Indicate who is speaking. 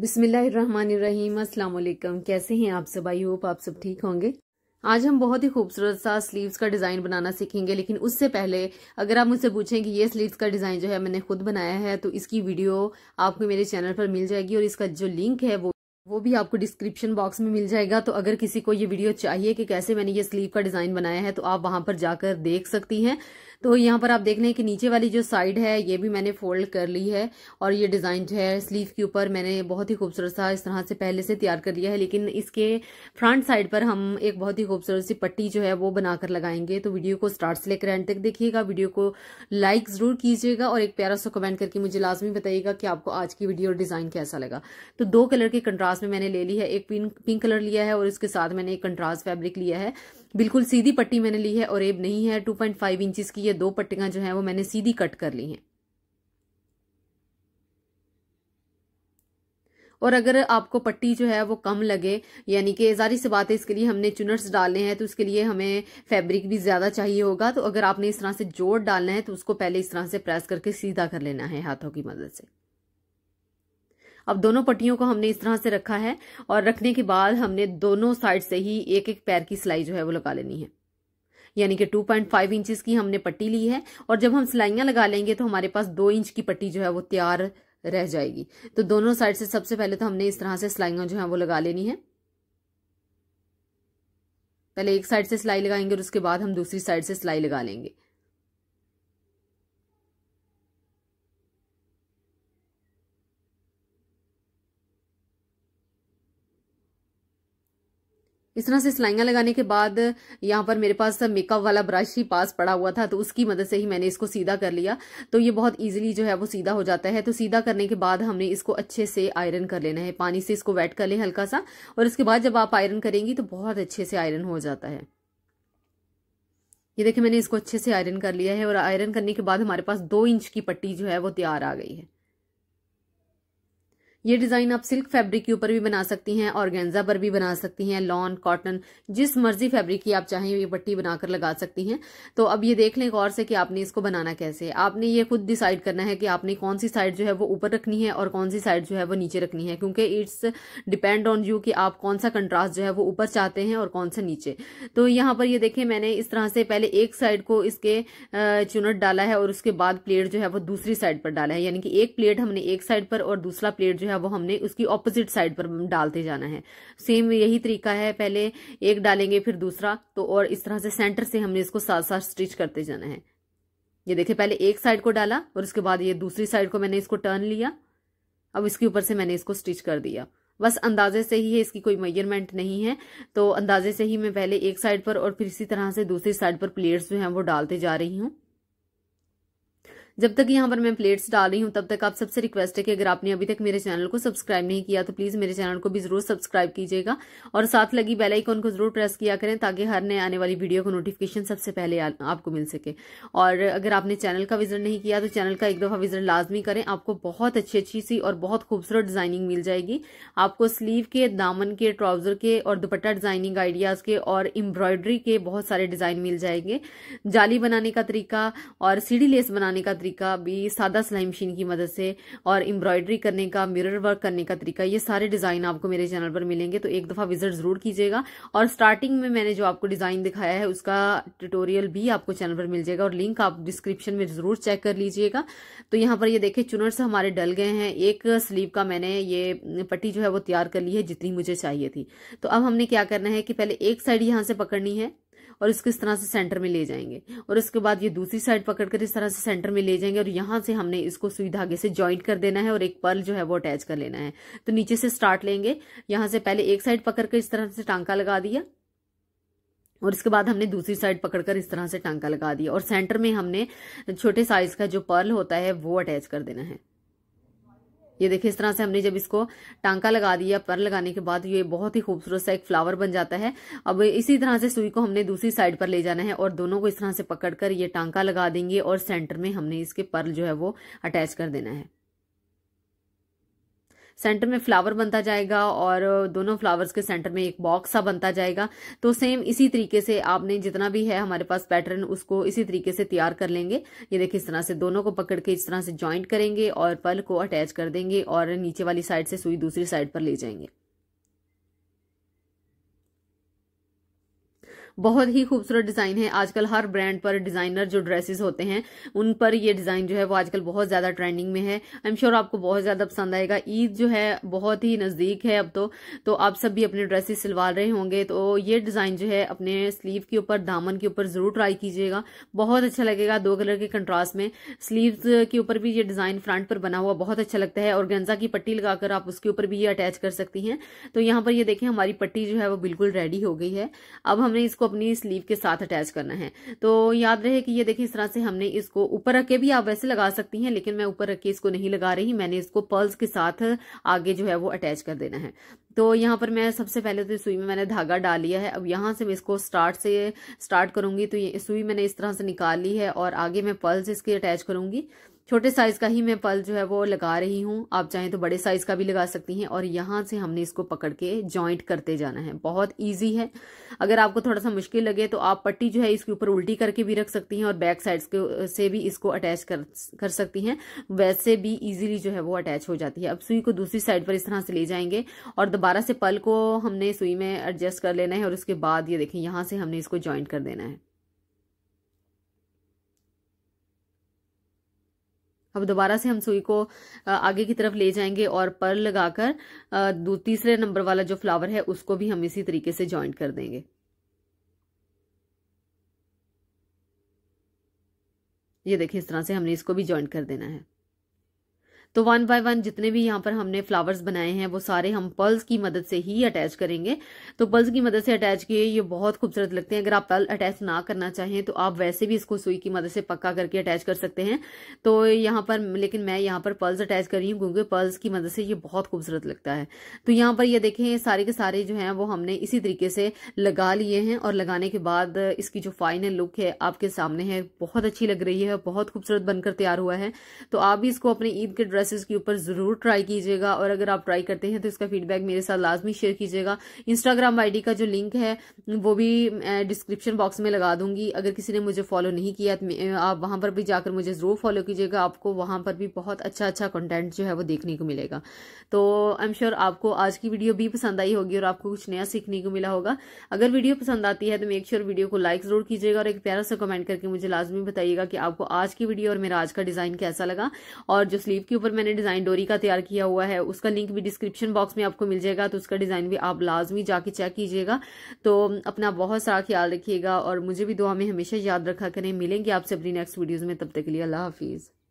Speaker 1: अस्सलाम वालेकुम कैसे हैं आप सब आई होप आप सब ठीक होंगे आज हम बहुत ही खूबसूरत सा स्लीव्स का डिज़ाइन बनाना सीखेंगे लेकिन उससे पहले अगर आप मुझसे पूछें कि ये स्लीव्स का डिज़ाइन जो है मैंने खुद बनाया है तो इसकी वीडियो आपको मेरे चैनल पर मिल जाएगी और इसका जो लिंक है वो वो भी आपको डिस्क्रिप्शन बॉक्स में मिल जाएगा तो अगर किसी को ये वीडियो चाहिए कि कैसे मैंने ये स्लीव का डिज़ाइन बनाया है तो आप वहां पर जाकर देख सकती हैं तो यहाँ पर आप देख रहे हैं कि नीचे वाली जो साइड है ये भी मैंने फोल्ड कर ली है और ये डिज़ाइन जो है स्लीव के ऊपर मैंने बहुत ही खूबसूरत सा इस तरह से पहले से तैयार कर लिया है लेकिन इसके फ्रंट साइड पर हम एक बहुत ही खूबसूरत सी पट्टी जो है वो बनाकर लगाएंगे तो वीडियो को स्टार्ट से लेकर एंड तक देखिएगा वीडियो को लाइक ज़रूर कीजिएगा और एक प्यारा सा कमेंट करके मुझे लाजमी बताइएगा कि आपको आज की वीडियो और डिज़ाइन कैसा लगा तो दो कलर के कंट्रास्ट में मैंने ले ली है एक पिंक पिंक कलर लिया है और इसके साथ मैंने एक कंट्रास्ट फैब्रिक लिया है बिल्कुल सीधी पट्टी मैंने ली है और एब नहीं है टू पॉइंट फाइव इंचिस की ये दो पट्टियां जो है वो मैंने सीधी कट कर ली हैं और अगर आपको पट्टी जो है वो कम लगे यानी कि जारी से बात है इसके लिए हमने चुनट्स डालने हैं तो उसके लिए हमें फैब्रिक भी ज़्यादा चाहिए होगा तो अगर आपने इस तरह से जोड़ डालना है तो उसको पहले इस तरह से प्रेस करके सीधा कर लेना है हाथों की मदद से अब दोनों पट्टियों को हमने इस तरह से रखा है और रखने के बाद हमने दोनों साइड से ही एक एक पैर की सिलाई जो है वो लगा लेनी है यानी कि 2.5 पॉइंट इंचज की हमने पट्टी ली है और जब हम सिलाइयां लगा लेंगे तो हमारे पास दो इंच की पट्टी जो है वो तैयार रह जाएगी तो दोनों साइड से सबसे पहले तो हमने इस तरह से सिलाइयां जो है वो लगा लेनी है पहले एक साइड से सिलाई लगाएंगे और उसके बाद हम दूसरी साइड से सिलाई लगा लेंगे इस तरह से सिलाइयां लगाने के बाद यहाँ पर मेरे पास मेकअप वाला ब्रश ही पास पड़ा हुआ था तो उसकी मदद से ही मैंने इसको सीधा कर लिया तो ये बहुत इजीली जो है वो सीधा हो जाता है तो सीधा करने के बाद हमने इसको अच्छे से आयरन कर लेना है पानी से इसको वेट कर ले हल्का सा और इसके बाद जब आप आयरन करेंगी तो बहुत अच्छे से आयरन हो जाता है ये देखिए मैंने इसको अच्छे से आयरन कर लिया है और आयरन करने के बाद हमारे पास दो इंच की पट्टी जो है वो तैयार आ गई है ये डिजाइन आप सिल्क फैब्रिक के ऊपर भी बना सकती हैं और गेंजा पर भी बना सकती हैं लॉन कॉटन जिस मर्जी फैब्रिक की आप चाहें ये पट्टी बनाकर लगा सकती हैं तो अब ये देख लें गौर से कि आपने इसको बनाना कैसे आपने ये खुद डिसाइड करना है कि आपने कौन सी साइड जो है वो ऊपर रखनी है और कौन सी साइड जो है वो नीचे रखनी है क्योंकि इट्स डिपेंड ऑन यू कि आप कौन सा कंट्रास्ट जो है वो ऊपर चाहते हैं और कौन सा नीचे तो यहाँ पर ये देखें मैंने इस तरह से पहले एक साइड को इसके चुनट डाला है और उसके बाद प्लेट जो है वो दूसरी साइड पर डाला है यानी कि एक प्लेट हमने एक साइड पर और दूसरा प्लेट जो है है वो हमने उसकी ऑपोजिट साइड पर डालते जाना है सेम यही तरीका है पहले एक डालेंगे फिर दूसरा तो और इस तरह से सेंटर से हमने इसको साथ साथ स्टिच करते जाना है ये देखिए पहले एक साइड को डाला और उसके बाद ये दूसरी साइड को मैंने इसको टर्न लिया अब इसके ऊपर से मैंने इसको स्टिच कर दिया बस अंदाजे से ही है इसकी कोई मेजरमेंट नहीं है तो अंदाजे से ही मैं पहले एक साइड पर और फिर इसी तरह से दूसरी साइड पर प्लेट्स जो हैं वो डालते जा रही हूं जब तक यहाँ पर मैं प्लेट्स डाल रही हूँ तब तक आप सबसे रिक्वेस्ट है कि अगर आपने अभी तक मेरे चैनल को सब्सक्राइब नहीं किया तो प्लीज़ मेरे चैनल को भी जरूर सब्सक्राइब कीजिएगा और साथ लगी बेल आइकन को जरूर प्रेस किया करें ताकि हर नए आने वाली वीडियो को नोटिफिकेशन सबसे पहले आपको मिल सके और अगर आपने चैनल का विजिट नहीं किया तो चैनल का एक दफ़ा विजिट लाजमी करें आपको बहुत अच्छी अच्छी सी और बहुत खूबसूरत डिजाइनिंग मिल जाएगी आपको स्लीव के दामन के ट्राउजर के और दुपट्टा डिजाइनिंग आइडियाज के और एम्ब्रॉयडरी के बहुत सारे डिजाइन मिल जाएंगे जाली बनाने का तरीका और सीढ़ी लेस बनाने का तरीका भी सादा सिलाई मशीन की मदद से और एम्ब्रॉयडरी करने का मिरर वर्क करने का तरीका ये सारे डिज़ाइन आपको मेरे चैनल पर मिलेंगे तो एक दफ़ा विजिट ज़रूर कीजिएगा और स्टार्टिंग में मैंने जो आपको डिज़ाइन दिखाया है उसका ट्यूटोरियल भी आपको चैनल पर मिल जाएगा और लिंक आप डिस्क्रिप्शन में ज़रूर चेक कर लीजिएगा तो यहाँ पर ये देखे चुनर से हमारे डल गए हैं एक स्लीव का मैंने ये पट्टी जो है वो तैयार कर ली है जितनी मुझे चाहिए थी तो अब हमने क्या करना है कि पहले एक साइड यहाँ से पकड़नी है और इसको इस तरह से सेंटर में ले जाएंगे और उसके बाद ये दूसरी साइड पकड़कर इस तरह से सेंटर में ले जाएंगे और यहां से हमने इसको सुई धागे से ज्वाइंट कर देना है और एक पर्ल जो है वो अटैच कर लेना है तो नीचे से स्टार्ट लेंगे यहां से पहले एक साइड पकड़कर इस तरह से टांका लगा दिया और इसके बाद हमने दूसरी साइड पकड़कर इस तरह से टांका लगा दिया और सेंटर में हमने छोटे साइज का जो पर्ल होता है वो अटैच कर देना है ये देखिए इस तरह से हमने जब इसको टांका लगा दिया पर लगाने के बाद ये बहुत ही खूबसूरत सा एक फ्लावर बन जाता है अब इसी तरह से सुई को हमने दूसरी साइड पर ले जाना है और दोनों को इस तरह से पकड़कर ये टांका लगा देंगे और सेंटर में हमने इसके पर्ल जो है वो अटैच कर देना है सेंटर में फ्लावर बनता जाएगा और दोनों फ्लावर्स के सेंटर में एक बॉक्स सा बनता जाएगा तो सेम इसी तरीके से आपने जितना भी है हमारे पास पैटर्न उसको इसी तरीके से तैयार कर लेंगे ये देखिए इस तरह से दोनों को पकड़ के इस तरह से ज्वाइंट करेंगे और पल को अटैच कर देंगे और नीचे वाली साइड से सुई दूसरी साइड पर ले जाएंगे बहुत ही खूबसूरत डिजाइन है आजकल हर ब्रांड पर डिजाइनर जो ड्रेसेस होते हैं उन पर ये डिजाइन जो है वो आजकल बहुत ज्यादा ट्रेंडिंग में है आई एम श्योर आपको बहुत ज्यादा पसंद आएगा ईद जो है बहुत ही नजदीक है अब तो तो आप सब भी अपने ड्रेसेस सिलवा रहे होंगे तो ये डिजाइन जो है अपने स्लीव के ऊपर दामन के ऊपर जरूर ट्राई कीजिएगा बहुत अच्छा लगेगा दो कलर के कंट्रास्ट में स्लीव के ऊपर भी ये डिजाइन फ्रंट पर बना हुआ बहुत अच्छा लगता है और गंजा की पट्टी लगाकर आप उसके ऊपर भी ये अटैच कर सकती हैं तो यहाँ पर ये देखें हमारी पट्टी जो है वो बिल्कुल रेडी हो गई है अब हमने इसको इसको अपनी स्लीव के साथ अटैच करना है तो याद रहे कि ये देखिए इस तरह से हमने इसको ऊपर रख के भी आप वैसे लगा सकती हैं लेकिन मैं ऊपर रख के इसको नहीं लगा रही मैंने इसको पर्ल्स के साथ आगे जो है वो अटैच कर देना है तो यहाँ पर मैं सबसे पहले तो सुई में मैंने धागा डाल लिया है अब यहाँ से मैं इसको स्टार्ट से स्टार्ट करूंगी तो ये सुई मैंने इस तरह से निकाल ली है और आगे मैं पर्ल्स इसके अटैच करूंगी छोटे साइज का ही मैं पल जो है वो लगा रही हूँ आप चाहें तो बड़े साइज का भी लगा सकती हैं और यहाँ से हमने इसको पकड़ के ज्वाइंट करते जाना है बहुत ईजी है अगर आपको थोड़ा सा मुश्किल लगे तो आप पट्टी जो है इसके ऊपर उल्टी करके भी रख सकती हैं और बैक साइड से भी इसको अटैच कर कर सकती हैं वैसे भी ईजिली जो है वो अटैच हो जाती है अब सुई को दूसरी साइड पर इस तरह से ले जाएंगे और दोबारा से पल को हमने सुई में एडजस्ट कर लेना है और उसके बाद ये देखें यहाँ से हमने इसको ज्वाइंट कर देना है अब दोबारा से हम सुई को आगे की तरफ ले जाएंगे और पर लगाकर तीसरे नंबर वाला जो फ्लावर है उसको भी हम इसी तरीके से ज्वाइंट कर देंगे ये देखिए इस तरह से हमने इसको भी ज्वाइंट कर देना है तो वन बाय वन जितने भी यहाँ पर हमने फ्लावर्स बनाए हैं वो सारे हम पल्स की मदद से ही अटैच करेंगे तो पल्स की मदद से अटैच किए ये बहुत खूबसूरत लगते हैं अगर आप पल अटैच ना करना चाहें तो आप वैसे भी इसको सुई की मदद से पक्का करके अटैच कर सकते हैं तो यहाँ पर लेकिन मैं यहाँ पर पल्स अटैच कर रही हूँ क्योंकि पल्स की मदद से ये बहुत खूबसूरत लगता है तो यहाँ पर ये देखें सारे के सारे जो है वो हमने इसी तरीके से लगा लिए हैं और लगाने के बाद इसकी जो फाइनल लुक है आपके सामने है बहुत अच्छी लग रही है बहुत खूबसूरत बनकर तैयार हुआ है तो आप भी इसको अपने ईद के ड्रेस ड्रेसेस के ऊपर ज़रूर ट्राई कीजिएगा और अगर आप ट्राई करते हैं तो इसका फीडबैक मेरे साथ लाजमी शेयर कीजिएगा इंस्टाग्राम आईडी का जो लिंक है वो भी डिस्क्रिप्शन बॉक्स में लगा दूंगी अगर किसी ने मुझे फॉलो नहीं किया तो आप वहां पर भी जाकर मुझे ज़रूर फॉलो कीजिएगा आपको वहां पर भी बहुत अच्छा अच्छा कंटेंट जो है वो देखने को मिलेगा तो आई एम श्योर आपको आज की वीडियो भी पसंद आई होगी और आपको कुछ नया सीखने को मिला होगा अगर वीडियो पसंद आती है तो मेक श्योर वीडियो को लाइक ज़रूर कीजिएगा और एक प्यारा सा कमेंट करके मुझे लाजमी बताइएगा कि आपको आज की वीडियो और मेरा आज का डिज़ाइन कैसा लगा और जो स्लीव के ऊपर पर मैंने डिज़ाइन डोरी का तैयार किया हुआ है उसका लिंक भी डिस्क्रिप्शन बॉक्स में आपको मिल जाएगा तो उसका डिज़ाइन भी आप लाजमी जाके चेक कीजिएगा तो अपना बहुत सारा ख्याल रखिएगा और मुझे भी दुआ में हमेशा याद रखा करें मिलेंगे आपसे अपनी नेक्स्ट वीडियोज़ में तब तक के लिए अल्लाह हाफिज़